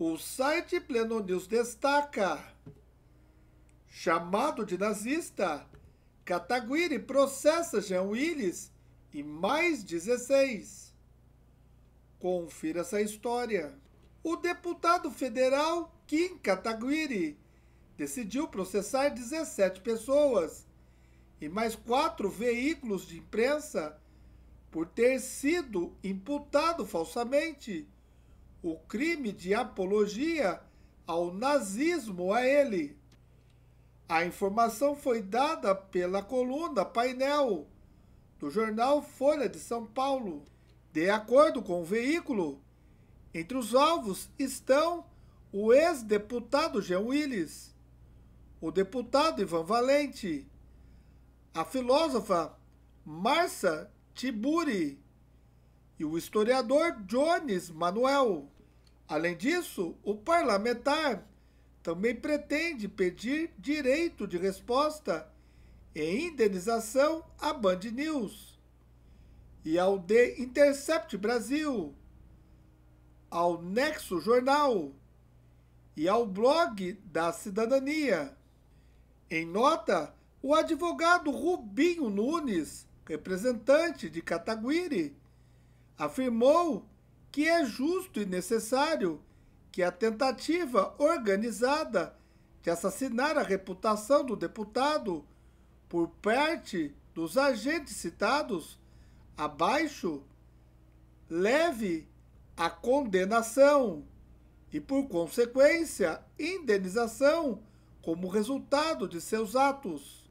O site Pleno News destaca: chamado de nazista, Cataguiri processa Jean Willis e mais 16. Confira essa história. O deputado federal Kim Kataguiri decidiu processar 17 pessoas e mais quatro veículos de imprensa por ter sido imputado falsamente o crime de apologia ao nazismo a ele. A informação foi dada pela coluna Painel do jornal Folha de São Paulo. De acordo com o veículo, entre os alvos estão o ex-deputado Jean Willis, o deputado Ivan Valente, a filósofa Marcia Tiburi, e o historiador Jones Manuel. Além disso, o parlamentar também pretende pedir direito de resposta e indenização à Band News e ao The Intercept Brasil, ao Nexo Jornal e ao blog da Cidadania. Em nota, o advogado Rubinho Nunes, representante de Cataguiri, afirmou que é justo e necessário que a tentativa organizada de assassinar a reputação do deputado por parte dos agentes citados abaixo leve à condenação e, por consequência, indenização como resultado de seus atos.